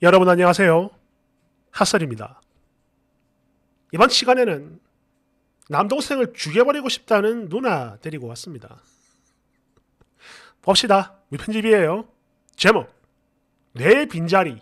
여러분 안녕하세요. 핫설입니다. 이번 시간에는 남동생을 죽여버리고 싶다는 누나 데리고 왔습니다. 봅시다. 무편집이에요. 제목 뇌 빈자리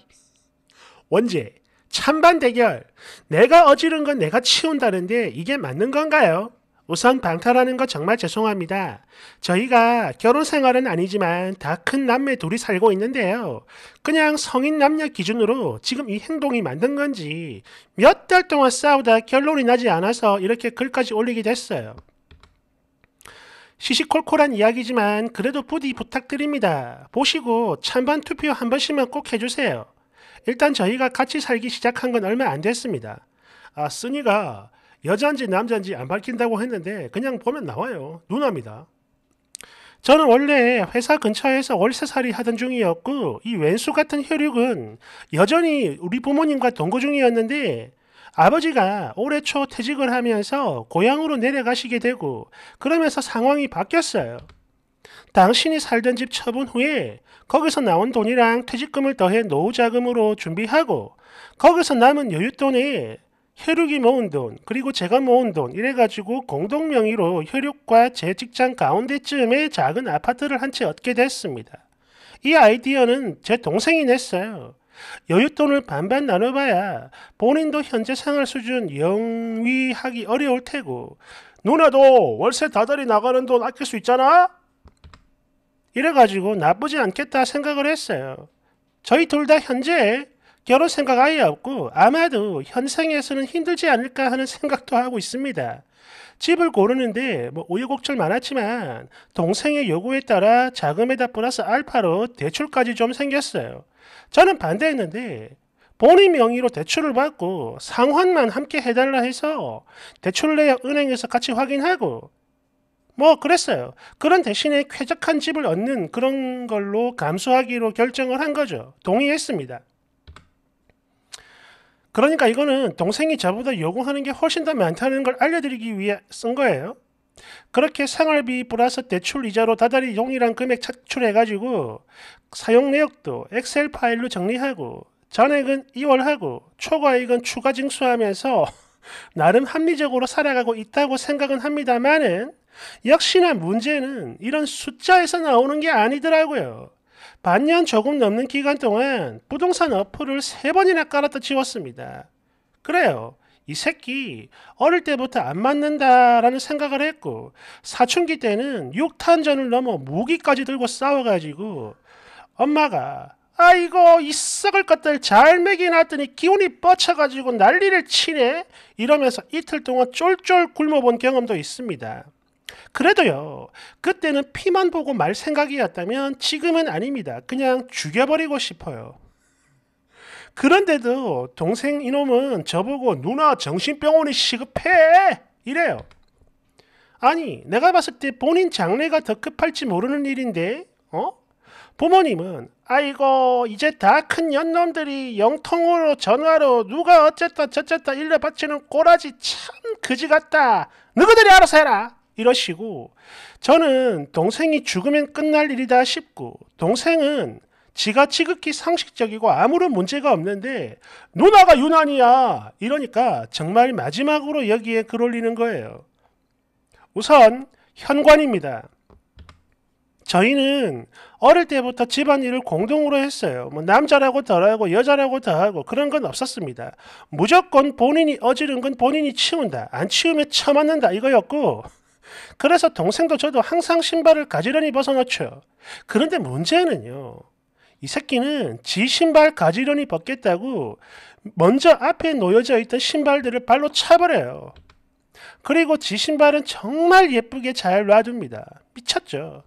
원제 찬반 대결 내가 어지른 건 내가 치운다는데 이게 맞는 건가요? 우선 방탈하는 거 정말 죄송합니다. 저희가 결혼 생활은 아니지만 다 큰 남매 둘이 살고 있는데요. 그냥 성인 남녀 기준으로 지금 이 행동이 만든 건지 몇 달 동안 싸우다 결론이 나지 않아서 이렇게 글까지 올리게 됐어요. 시시콜콜한 이야기지만 그래도 부디 부탁드립니다. 보시고 찬반 투표 한 번씩만 꼭 해주세요. 일단 저희가 같이 살기 시작한 건 얼마 안 됐습니다. 아, 쓰니가 여자인지 남자인지 안 밝힌다고 했는데 그냥 보면 나와요. 누나입니다. 저는 원래 회사 근처에서 월세살이 하던 중이었고 이 왼수 같은 혈육은 여전히 우리 부모님과 동거 중이었는데 아버지가 올해 초 퇴직을 하면서 고향으로 내려가시게 되고 그러면서 상황이 바뀌었어요. 당신이 살던 집 처분 후에 거기서 나온 돈이랑 퇴직금을 더해 노후 자금으로 준비하고 거기서 남은 여윳돈에 혈육이 모은 돈 그리고 제가 모은 돈 이래가지고 공동 명의로 혈육과 제 직장 가운데쯤에 작은 아파트를 한 채 얻게 됐습니다. 이 아이디어는 제 동생이 냈어요. 여윳돈을 반반 나눠봐야 본인도 현재 생활 수준 영위하기 어려울 테고 누나도 월세 다달이 나가는 돈 아낄 수 있잖아? 이래가지고 나쁘지 않겠다 생각을 했어요. 저희 둘 다 현재 결혼 생각 아예 없고 아마도 현생에서는 힘들지 않을까 하는 생각도 하고 있습니다. 집을 고르는데 뭐 우여곡절 많았지만 동생의 요구에 따라 자금에다 플러스 알파로 대출까지 좀 생겼어요. 저는 반대했는데 본인 명의로 대출을 받고 상환만 함께 해달라 해서 대출 내역 은행에서 같이 확인하고 뭐 그랬어요. 그런 대신에 쾌적한 집을 얻는 그런 걸로 감수하기로 결정을 한 거죠. 동의했습니다. 그러니까 이거는 동생이 저보다 요구하는 게 훨씬 더 많다는 걸 알려드리기 위해 쓴 거예요. 그렇게 생활비 플러스 대출 이자로 다달이 용이란 금액 차출해가지고 사용 내역도 엑셀 파일로 정리하고 전액은 이월하고 초과액은 추가 징수하면서 나름 합리적으로 살아가고 있다고 생각은 합니다만은 역시나 문제는 이런 숫자에서 나오는 게 아니더라고요. 반년 조금 넘는 기간 동안 부동산 어플을 세 번이나 깔았다 지웠습니다. 그래요. 이 새끼 어릴 때부터 안 맞는다라는 생각을 했고 사춘기 때는 6탄전을 넘어 무기까지 들고 싸워가지고 엄마가 아이고 이 썩을 것들 잘 먹여놨더니 기운이 뻗쳐가지고 난리를 치네 이러면서 이틀 동안 쫄쫄 굶어본 경험도 있습니다. 그래도요, 그때는 피만 보고 말 생각이었다면 지금은 아닙니다. 그냥 죽여버리고 싶어요. 그런데도 동생 이놈은 저보고 누나 정신병원이 시급해! 이래요. 아니, 내가 봤을 때 본인 장래가 더 급할지 모르는 일인데, 어? 부모님은 아이고 이제 다 큰 연놈들이 영통으로 전화로 누가 어쨌다 저쨌다 일러 바치는 꼬라지 참 그지 같다. 너희들이 알아서 해라. 이러시고 저는 동생이 죽으면 끝날 일이다 싶고 동생은 지가 지극히 상식적이고 아무런 문제가 없는데 누나가 유난이야 이러니까 정말 마지막으로 여기에 글 올리는 거예요. 우선 현관입니다. 저희는 어릴 때부터 집안일을 공동으로 했어요. 뭐 남자라고 덜하고 여자라고 더하고 그런 건 없었습니다. 무조건 본인이 어지른 건 본인이 치운다. 안 치우면 쳐맞는다 이거였고 그래서 동생도 저도 항상 신발을 가지런히 벗어놓죠. 그런데 문제는요. 이 새끼는 지 신발 가지런히 벗겠다고 먼저 앞에 놓여져 있던 신발들을 발로 차버려요. 그리고 지 신발은 정말 예쁘게 잘 놔둡니다. 미쳤죠.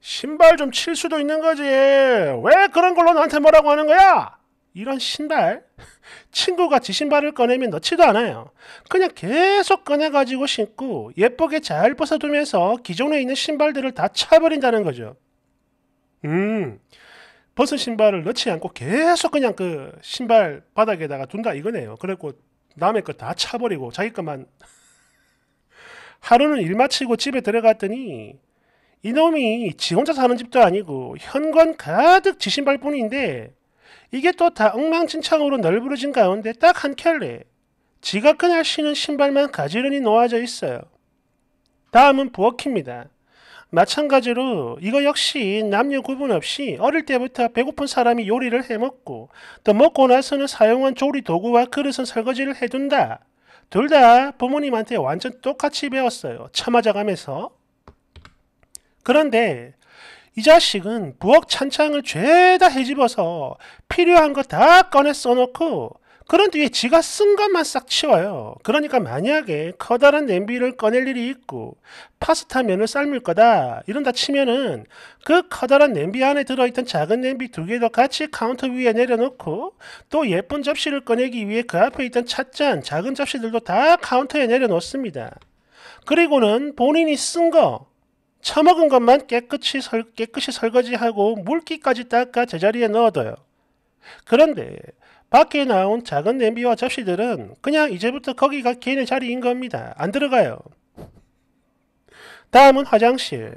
신발 좀 칠 수도 있는 거지. 왜 그런 걸로 나한테 뭐라고 하는 거야? 이런 신발 친구같이 신발을 꺼내면 넣지도 않아요. 그냥 계속 꺼내가지고 신고 예쁘게 잘 벗어두면서 기존에 있는 신발들을 다 차버린다는 거죠. 음, 벗은 신발을 넣지 않고 계속 그냥 그 신발 바닥에다가 둔다 이거네요. 그리고 남의 거 다 차버리고 자기 것만 하루는 일 마치고 집에 들어갔더니 이놈이 지 혼자 사는 집도 아니고 현관 가득 지 신발뿐인데 이게 또 다 엉망진창으로 널브러진 가운데 딱 한 켤레 지가 그날 신은 신발만 가지런히 놓아져 있어요. 다음은 부엌입니다. 마찬가지로 이거 역시 남녀 구분 없이 어릴 때부터 배고픈 사람이 요리를 해먹고 또 먹고 나서는 사용한 조리 도구와 그릇은 설거지를 해둔다. 둘 다 부모님한테 완전 똑같이 배웠어요. 처맞아가면서. 그런데 이 자식은 부엌 찬창을 죄다 해집어서 필요한 거 다 꺼내 써놓고 그런 뒤에 지가 쓴 것만 싹 치워요. 그러니까 만약에 커다란 냄비를 꺼낼 일이 있고 파스타 면을 삶을 거다 이런다 치면은 그 커다란 냄비 안에 들어있던 작은 냄비 두 개도 같이 카운터 위에 내려놓고 또 예쁜 접시를 꺼내기 위해 그 앞에 있던 찻잔 작은 접시들도 다 카운터에 내려놓습니다. 그리고는 본인이 쓴거 처먹은 것만 깨끗이, 설, 깨끗이 설거지하고 물기까지 닦아 제자리에 넣어둬요. 그런데 밖에 나온 작은 냄비와 접시들은 그냥 이제부터 거기가 개인의 자리인 겁니다. 안 들어가요. 다음은 화장실.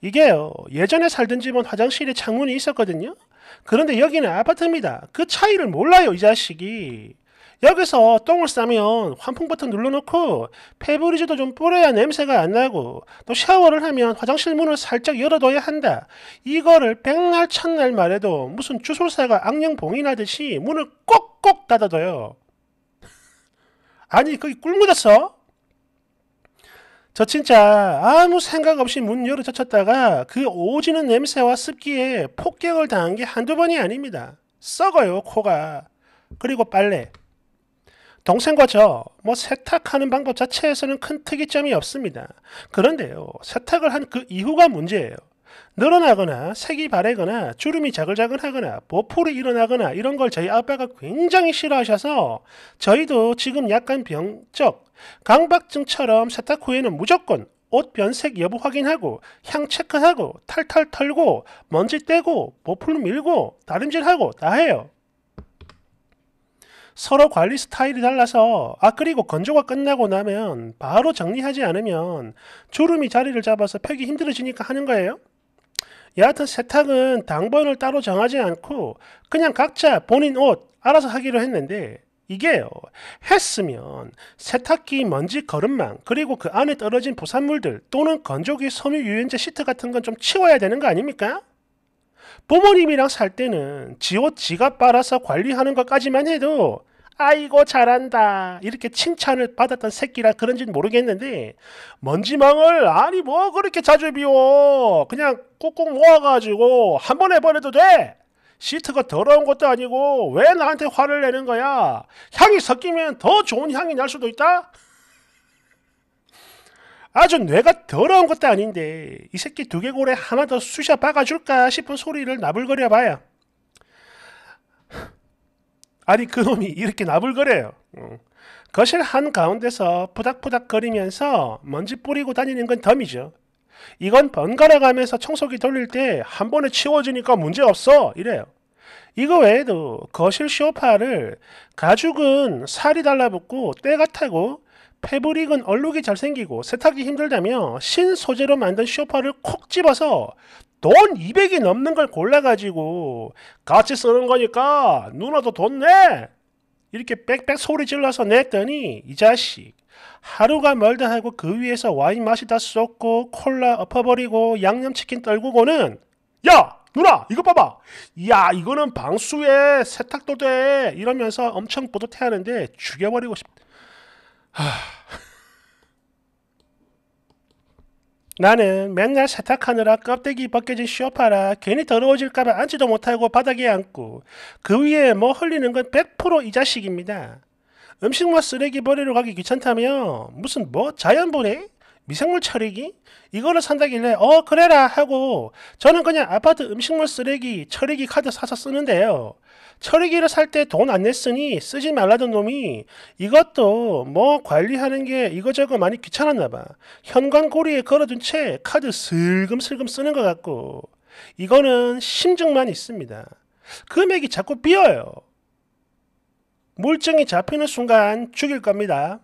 이게요. 예전에 살던 집은 화장실에 창문이 있었거든요. 그런데 여기는 아파트입니다. 그 차이를 몰라요, 이 자식이. 여기서 똥을 싸면 환풍 버튼 눌러놓고 페브리즈도 좀 뿌려야 냄새가 안 나고 또 샤워를 하면 화장실 문을 살짝 열어둬야 한다. 이거를 백날 천날 말해도 무슨 주술사가 악령 봉인하듯이 문을 꼭꼭 닫아둬요. 아니 거기 꿀 묻었어? 저 진짜 아무 생각 없이 문 열어 젖혔다가 그 오지는 냄새와 습기에 폭격을 당한 게 한두 번이 아닙니다. 썩어요 코가. 그리고 빨래. 동생과 저, 뭐 세탁하는 방법 자체에서는 큰 특이점이 없습니다. 그런데요, 세탁을 한 그 이후가 문제예요. 늘어나거나 색이 바래거나 주름이 자글자글하거나 보풀이 일어나거나 이런 걸 저희 아빠가 굉장히 싫어하셔서 저희도 지금 약간 병적 강박증처럼 세탁 후에는 무조건 옷 변색 여부 확인하고 향 체크하고 탈탈 털고 먼지 떼고 보풀 밀고 다림질하고 다 해요. 서로 관리 스타일이 달라서 아 그리고 건조가 끝나고 나면 바로 정리하지 않으면 주름이 자리를 잡아서 펴기 힘들어지니까 하는 거예요. 여하튼 세탁은 당번을 따로 정하지 않고 그냥 각자 본인 옷 알아서 하기로 했는데 이게요. 했으면 세탁기 먼지 거름망 그리고 그 안에 떨어진 부산물들 또는 건조기 섬유 유연제 시트 같은 건 좀 치워야 되는 거 아닙니까? 부모님이랑 살 때는 지옷 지갑 빨아서 관리하는 것까지만 해도 아이고 잘한다 이렇게 칭찬을 받았던 새끼라 그런지는 모르겠는데 먼지망을 아니 뭐 그렇게 자주 비워 그냥 꾹꾹 모아가지고 한 번에 버려도 돼 시트가 더러운 것도 아니고 왜 나한테 화를 내는 거야 향이 섞이면 더 좋은 향이 날 수도 있다 아주 뇌가 더러운 것도 아닌데 이 새끼 두개골에 하나 더 쑤셔 박아줄까 싶은 소리를 나불거려 봐야 아니 그놈이 이렇게 나불거려요 거실 한가운데서 푸닥푸닥거리면서 먼지 뿌리고 다니는 건 덤이죠 이건 번갈아가면서 청소기 돌릴 때 한 번에 치워지니까 문제없어 이래요 이거 외에도 거실 쇼파를 가죽은 살이 달라붙고 때가 타고 패브릭은 얼룩이 잘생기고 세탁이 힘들다며 신소재로 만든 쇼파를 콕 집어서 돈 200이 넘는 걸 골라가지고 같이 쓰는 거니까 누나도 돈 내! 이렇게 빽빽 소리 질러서 냈더니 이 자식 하루가 멀다 하고 그 위에서 와인 맛이 다 쏟고 콜라 엎어버리고 양념치킨 떨구고는 야! 누나 이거 봐봐! 야 이거는 방수에 세탁도 돼! 이러면서 엄청 뿌듯해하는데 죽여버리고 싶다. 나는 맨날 세탁하느라 껍데기 벗겨진 쇼파라 괜히 더러워질까봐 앉지도 못하고 바닥에 앉고 그 위에 뭐 흘리는 건 100%이 자식입니다. 음식물 쓰레기 버리러 가기 귀찮다며 무슨 뭐 자연분해? 미생물 처리기? 이거를 산다길래 어 그래라 하고 저는 그냥 아파트 음식물 쓰레기 처리기 카드 사서 쓰는데요. 처리기를 살 때 돈 안 냈으니 쓰지 말라던 놈이 이것도 뭐 관리하는 게 이거저거 많이 귀찮았나 봐. 현관고리에 걸어둔 채 카드 슬금슬금 쓰는 것 같고 이거는 심증만 있습니다. 금액이 자꾸 비어요. 물증이 잡히는 순간 죽일 겁니다.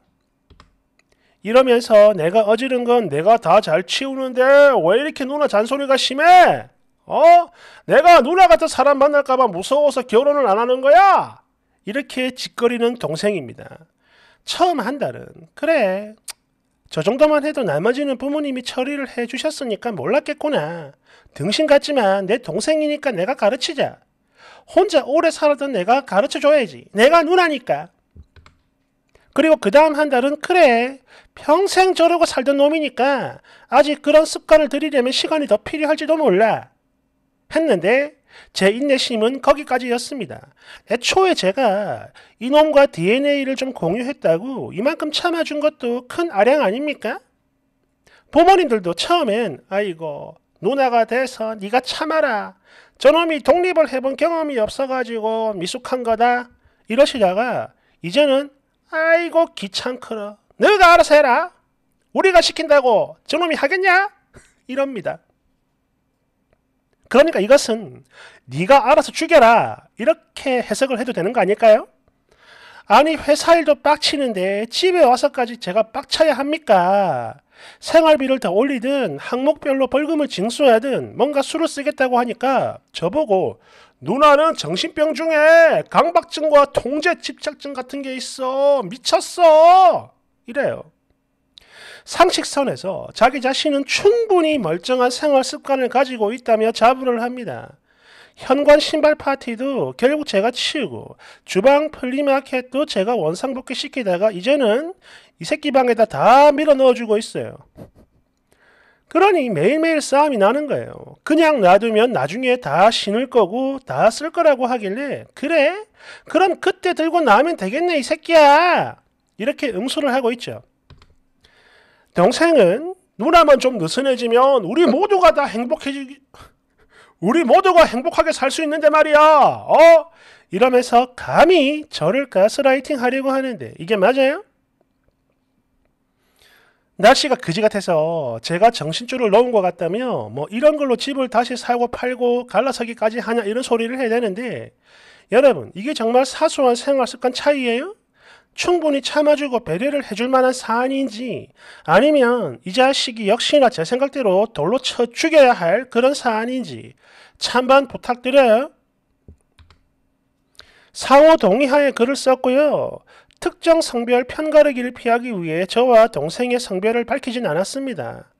이러면서 내가 어지른 건 내가 다 잘 치우는데 왜 이렇게 누나 잔소리가 심해? 어? 내가 누나 같은 사람 만날까봐 무서워서 결혼을 안 하는 거야? 이렇게 짓거리는 동생입니다. 처음 한 달은 그래 저 정도만 해도 나머지는 부모님이 처리를 해주셨으니까 몰랐겠구나. 등신 같지만 내 동생이니까 내가 가르치자. 혼자 오래 살았던 내가 가르쳐줘야지. 내가 누나니까. 그리고 그 다음 한 달은 그래 평생 저러고 살던 놈이니까 아직 그런 습관을 들이려면 시간이 더 필요할지도 몰라. 했는데 제 인내심은 거기까지였습니다. 애초에 제가 이놈과 DNA를 좀 공유했다고 이만큼 참아준 것도 큰 아량 아닙니까? 부모님들도 처음엔 아이고 누나가 돼서 네가 참아라. 저놈이 독립을 해본 경험이 없어가지고 미숙한 거다. 이러시다가 이제는 아이고 귀찮거라. 너가 알아서 해라. 우리가 시킨다고 저놈이 하겠냐? 이럽니다. 그러니까 이것은 네가 알아서 죽여라 이렇게 해석을 해도 되는 거 아닐까요? 아니 회사 일도 빡치는데 집에 와서까지 제가 빡쳐야 합니까? 생활비를 더 올리든 항목별로 벌금을 징수하든 뭔가 수를 쓰겠다고 하니까 저보고 누나는 정신병 중에 강박증과 통제 집착증 같은 게 있어 미쳤어 이래요. 상식선에서 자기 자신은 충분히 멀쩡한 생활 습관을 가지고 있다며 자부를 합니다. 현관 신발 파티도 결국 제가 치우고 주방 플리마켓도 제가 원상복귀 시키다가 이제는 이 새끼 방에다 다 밀어 넣어주고 있어요. 그러니 매일매일 싸움이 나는 거예요. 그냥 놔두면 나중에 다 신을 거고 다 쓸 거라고 하길래 그래? 그럼 그때 들고 나면 되겠네 이 새끼야! 이렇게 응수를 하고 있죠. 동생은 누나만 좀 느슨해지면 우리 모두가 다 행복해지기 우리 모두가 행복하게 살 수 있는데 말이야. 어? 이러면서 감히 저를 가스라이팅 하려고 하는데 이게 맞아요? 날씨가 그지 같아서 제가 정신줄을 놓은 것 같다며 뭐 이런 걸로 집을 다시 사고 팔고 갈라서기까지 하냐 이런 소리를 해야 되는데 여러분 이게 정말 사소한 생활 습관 차이예요? 충분히 참아주고 배려를 해줄 만한 사안인지 아니면 이 자식이 역시나 제 생각대로 돌로 쳐 죽여야 할 그런 사안인지 찬반 부탁드려요. 상호 동의하에 글을 썼고요. 특정 성별 편가르기를 피하기 위해 저와 동생의 성별을 밝히진 않았습니다.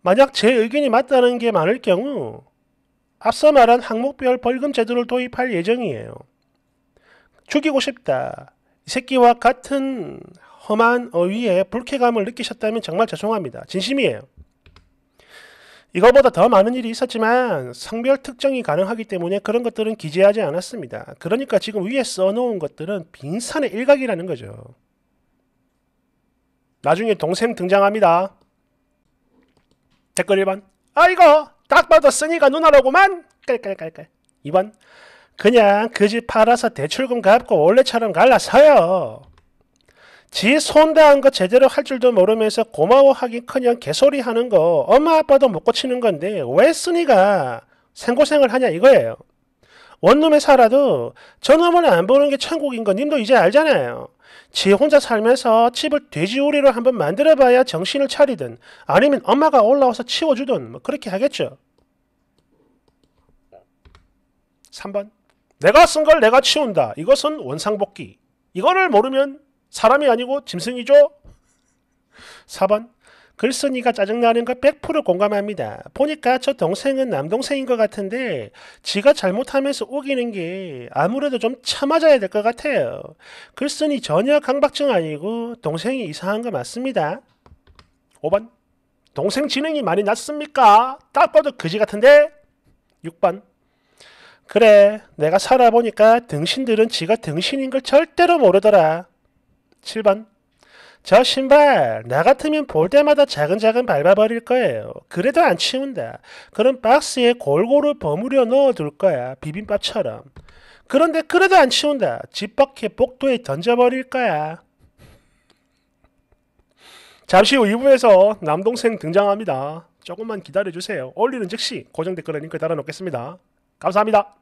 만약 제 의견이 맞다는 게 많을 경우 앞서 말한 항목별 벌금 제도를 도입할 예정이에요. 죽이고 싶다. 새끼와 같은 험한 어휘에 불쾌감을 느끼셨다면 정말 죄송합니다. 진심이에요. 이거보다 더 많은 일이 있었지만 성별 특정이 가능하기 때문에 그런 것들은 기재하지 않았습니다. 그러니까 지금 위에 써놓은 것들은 빈산의 일각이라는 거죠. 나중에 동생 등장합니다. 댓글 1번 아이고 딱 봐도 쓰니가 누나로구만 깔깔깔깔 2번 그냥 그 집 팔아서 대출금 갚고 원래처럼 갈라서요. 지 손다한 거 제대로 할 줄도 모르면서 고마워하긴커녕 개소리 하는 거 엄마 아빠도 못 고치는 건데 왜 쓰니가 생고생을 하냐 이거예요. 원룸에 살아도 저놈을 안 보는 게 천국인 거 님도 이제 알잖아요. 지 혼자 살면서 집을 돼지우리로 한번 만들어봐야 정신을 차리든 아니면 엄마가 올라와서 치워주든 뭐 그렇게 하겠죠. 3번 내가 쓴 걸 내가 치운다. 이것은 원상복귀. 이거를 모르면 사람이 아니고 짐승이죠. 4번 글쓴이가 짜증나는 거 100% 공감합니다. 보니까 저 동생은 남동생인 것 같은데 지가 잘못하면서 우기는 게 아무래도 좀 참아져야 될 것 같아요. 글쓴이 전혀 강박증 아니고 동생이 이상한 거 맞습니다. 5번 동생 지능이 많이 낮습니까? 딱 봐도 그지 같은데? 6번 그래, 내가 살아보니까 등신들은 지가 등신인 걸 절대로 모르더라. 7번. 저 신발, 나 같으면 볼 때마다 자근자근 밟아버릴 거예요. 그래도 안 치운다. 그럼 박스에 골고루 버무려 넣어둘 거야. 비빔밥처럼. 그런데 그래도 안 치운다. 집 밖에 복도에 던져버릴 거야. 잠시 후 2부에서 남동생 등장합니다. 조금만 기다려주세요. 올리는 즉시 고정 댓글 링크 달아놓겠습니다. 감사합니다.